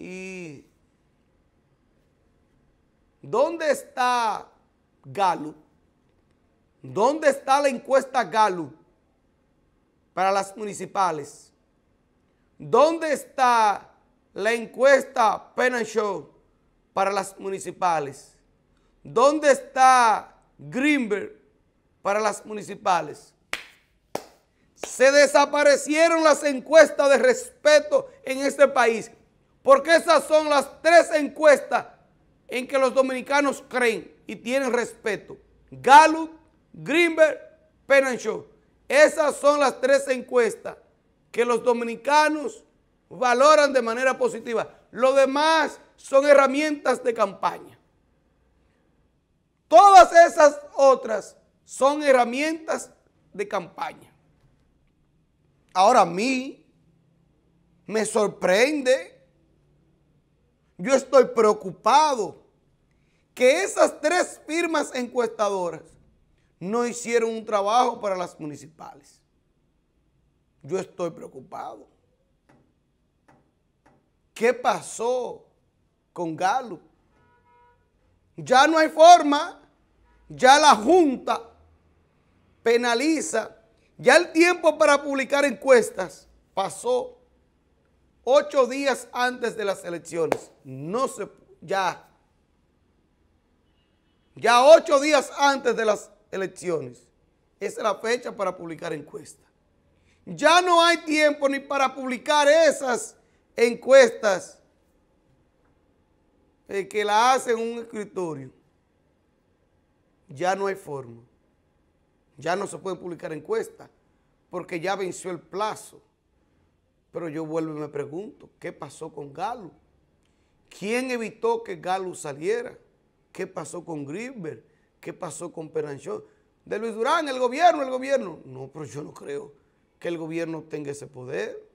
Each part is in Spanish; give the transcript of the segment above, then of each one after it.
¿Y dónde está Galo? ¿Dónde está la encuesta Galo para las municipales? ¿Dónde está la encuesta Penn Show para las municipales? ¿Dónde está Greenberg para las municipales? Se desaparecieron las encuestas de respeto en este país. Porque esas son las tres encuestas en que los dominicanos creen y tienen respeto. Gallup, Greenberg, Penancho. Esas son las tres encuestas que los dominicanos valoran de manera positiva. Lo demás son herramientas de campaña. Todas esas otras son herramientas de campaña. Ahora a mí me sorprende yo estoy preocupado que esas tres firmas encuestadoras no hicieron un trabajo para las municipales. Yo estoy preocupado. ¿Qué pasó con Galo? Ya no hay forma, ya la Junta penaliza, ya el tiempo para publicar encuestas pasó ocho días antes de las elecciones. No se, ya, ya ocho días antes de las elecciones. Esa es la fecha para publicar encuestas. Ya no hay tiempo ni para publicar esas encuestas eh, que la hacen un escritorio. Ya no hay forma. Ya no se puede publicar encuestas porque ya venció el plazo. Pero yo vuelvo y me pregunto, ¿qué pasó con Galo? ¿Quién evitó que Galo saliera? ¿Qué pasó con Grimberg? ¿Qué pasó con Peranchón? De Luis Durán, el gobierno, el gobierno. No, pero yo no creo que el gobierno tenga ese poder.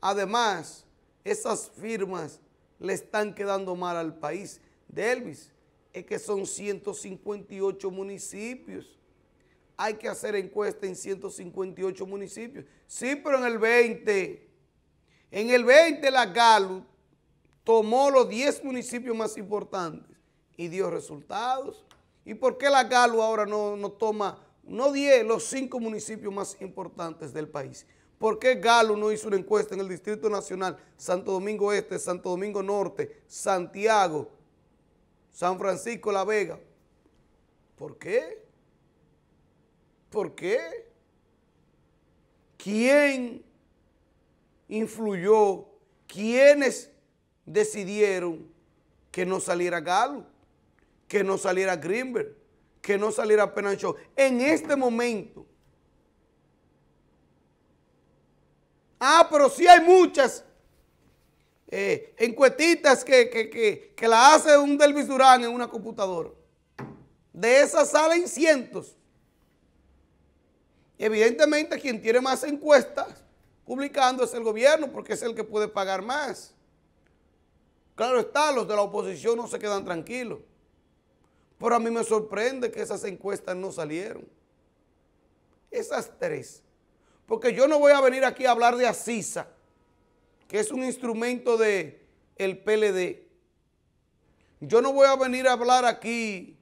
Además, esas firmas le están quedando mal al país. De Elvis, es que son 158 municipios hay que hacer encuesta en 158 municipios. Sí, pero en el 20, en el 20 la GALU tomó los 10 municipios más importantes y dio resultados. ¿Y por qué la GALU ahora no, no toma, no 10, los 5 municipios más importantes del país? ¿Por qué GALU no hizo una encuesta en el Distrito Nacional, Santo Domingo Este, Santo Domingo Norte, Santiago, San Francisco, La Vega? ¿Por qué? ¿Por qué? ¿Quién influyó? ¿Quiénes decidieron que no saliera Galo? Que no saliera Greenberg? Que no saliera Penancho? En este momento. Ah, pero sí hay muchas eh, encuetitas que, que, la hace un Delvis Durán en una computadora. De esas salen cientos. Evidentemente, quien tiene más encuestas publicando es el gobierno, porque es el que puede pagar más. Claro está, los de la oposición no se quedan tranquilos. Pero a mí me sorprende que esas encuestas no salieron. Esas tres. Porque yo no voy a venir aquí a hablar de Asisa, que es un instrumento del de PLD. Yo no voy a venir a hablar aquí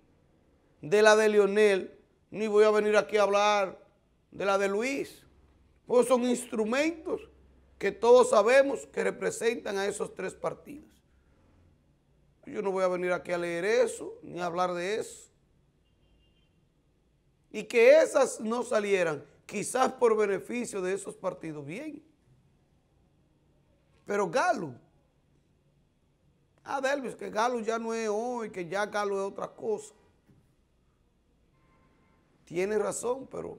de la de Lionel, ni voy a venir aquí a hablar de la de Luis. Porque son instrumentos que todos sabemos que representan a esos tres partidos. Yo no voy a venir aquí a leer eso, ni a hablar de eso. Y que esas no salieran, quizás por beneficio de esos partidos, bien. Pero Galo, ah, Delvis, que Galo ya no es hoy, que ya Galo es otra cosa. Tiene razón, pero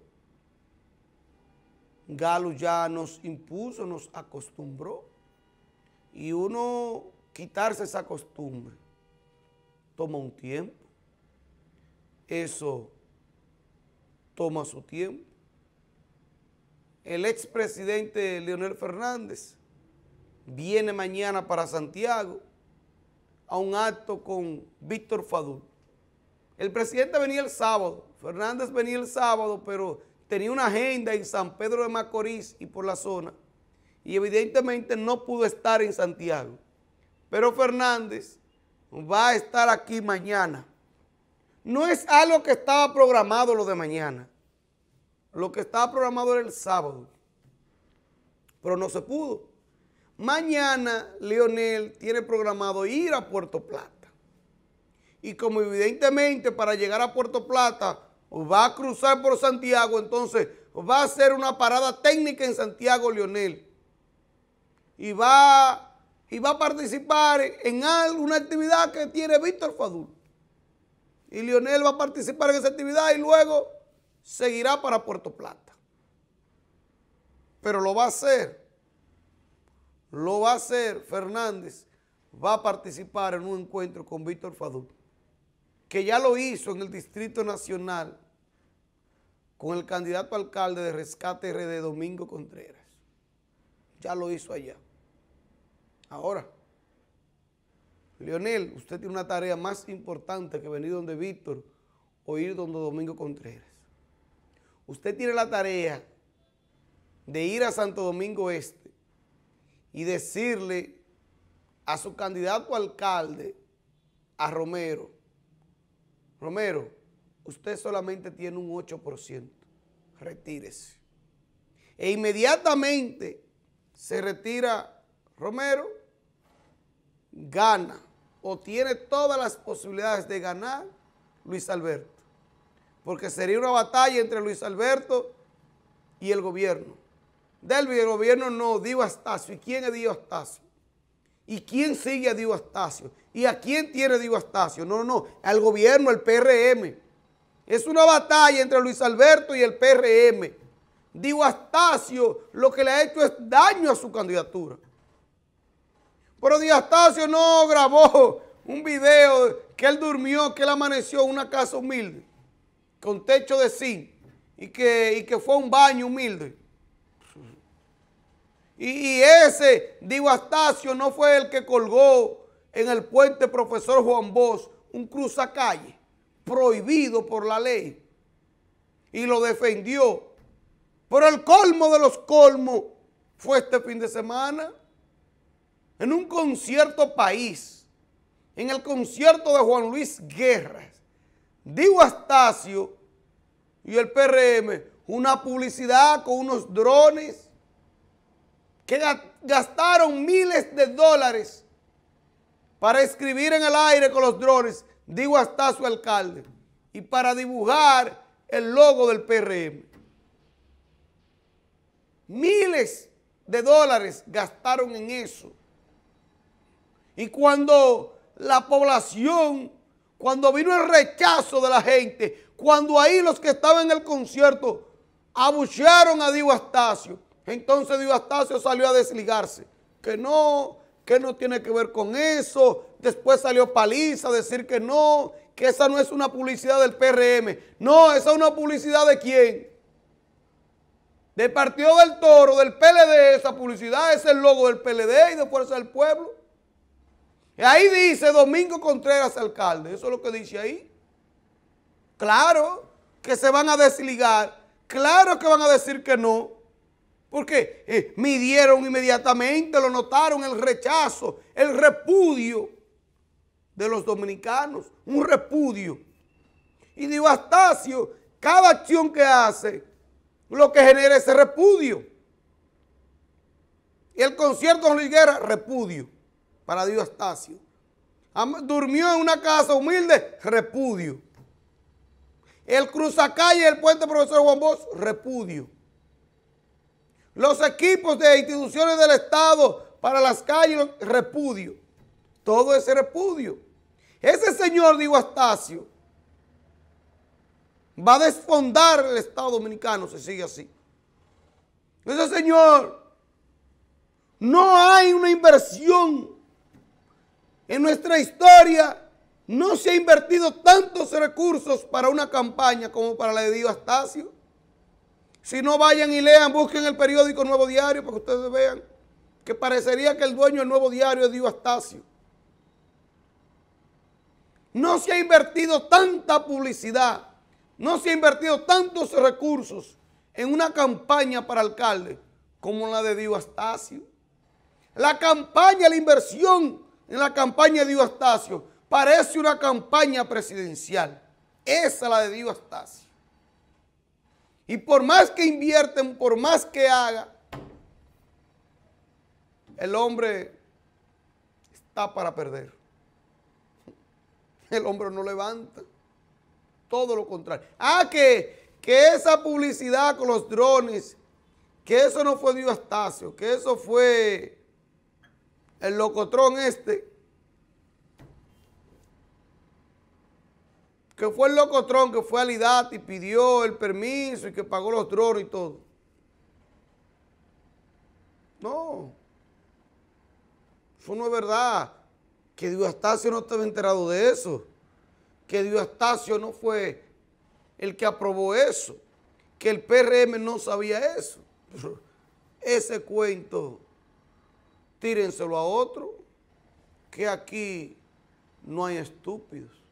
Galo ya nos impuso, nos acostumbró. Y uno quitarse esa costumbre toma un tiempo. Eso toma su tiempo. El expresidente Leonel Fernández viene mañana para Santiago a un acto con Víctor Fadul. El presidente venía el sábado, Fernández venía el sábado, pero tenía una agenda en San Pedro de Macorís y por la zona, y evidentemente no pudo estar en Santiago. Pero Fernández va a estar aquí mañana. No es algo que estaba programado lo de mañana. Lo que estaba programado era el sábado. Pero no se pudo. Mañana Leonel tiene programado ir a Puerto Plata. Y como evidentemente para llegar a Puerto Plata va a cruzar por Santiago, entonces va a hacer una parada técnica en Santiago Lionel. y va, y va a participar en una actividad que tiene Víctor Fadul. Y Lionel va a participar en esa actividad y luego seguirá para Puerto Plata. Pero lo va a hacer, lo va a hacer Fernández, va a participar en un encuentro con Víctor Fadul que ya lo hizo en el Distrito Nacional con el candidato alcalde de Rescate de Domingo Contreras. Ya lo hizo allá. Ahora, Leonel, usted tiene una tarea más importante que venir donde Víctor o ir donde Domingo Contreras. Usted tiene la tarea de ir a Santo Domingo Este y decirle a su candidato alcalde, a Romero, Romero, usted solamente tiene un 8%. Retírese. E inmediatamente se retira Romero, gana o tiene todas las posibilidades de ganar Luis Alberto. Porque sería una batalla entre Luis Alberto y el gobierno. Del gobierno no, Dio Astacio. ¿Y quién es Dio Astacio? ¿Y quién sigue a Dio Astacio? ¿Y a quién tiene Diego Astacio? No, no, no, al gobierno, al PRM. Es una batalla entre Luis Alberto y el PRM. Digo Astacio lo que le ha hecho es daño a su candidatura. Pero digo Astacio no grabó un video que él durmió, que él amaneció en una casa humilde, con techo de zinc, y que, que fue un baño humilde. Y, ese Digo Astacio no fue el que colgó en el puente profesor Juan Bosch un cruzacalle prohibido por la ley y lo defendió. Pero el colmo de los colmos fue este fin de semana en un concierto país, en el concierto de Juan Luis Guerra, digo Astacio y el PRM una publicidad con unos drones que gastaron miles de dólares para escribir en el aire con los drones, digo hasta su alcalde, y para dibujar el logo del PRM. Miles de dólares gastaron en eso. Y cuando la población, cuando vino el rechazo de la gente, cuando ahí los que estaban en el concierto abuchearon a Diego Astacio, entonces Diego Astacio salió a desligarse, que no, que no tiene que ver con eso. Después salió Paliza a decir que no, que esa no es una publicidad del PRM. No, esa es una publicidad de quién. De Partido del Toro, del PLD, esa publicidad es el logo del PLD y de Fuerza del Pueblo. Y ahí dice Domingo Contreras, alcalde. Eso es lo que dice ahí. Claro que se van a desligar. Claro que van a decir que no. Porque eh, midieron inmediatamente, lo notaron, el rechazo, el repudio de los dominicanos, un repudio. Y Dios Astacio, cada acción que hace, lo que genera ese repudio. Y el concierto de Luis repudio para Dios Astacio. Durmió en una casa humilde, repudio. El cruzacalle del puente profesor Juan Bosch, repudio los equipos de instituciones del Estado para las calles, repudio. Todo ese repudio. Ese señor, digo Astacio, va a desfondar el Estado Dominicano si sigue así. Ese señor, no hay una inversión en nuestra historia. No se ha invertido tantos recursos para una campaña como para la de Dios Astacio. Si no vayan y lean, busquen el periódico Nuevo Diario para que ustedes vean que parecería que el dueño del Nuevo Diario es Dio Astacio. No se ha invertido tanta publicidad, no se ha invertido tantos recursos en una campaña para alcalde como la de Dio Astacio. La campaña, la inversión en la campaña de Dio Astacio parece una campaña presidencial. Esa es la de Dio Astacio. Y por más que invierten, por más que haga, el hombre está para perder. El hombre no levanta. Todo lo contrario. Ah, que, que esa publicidad con los drones, que eso no fue Dios Astacio, que eso fue el locotrón este que fue el locotrón que fue a y pidió el permiso y que pagó los tronos y todo. No, eso no es verdad. Que Estacio no estaba enterado de eso. Que Diostasio no fue el que aprobó eso. Que el PRM no sabía eso. Ese cuento, tírenselo a otro, que aquí no hay estúpidos.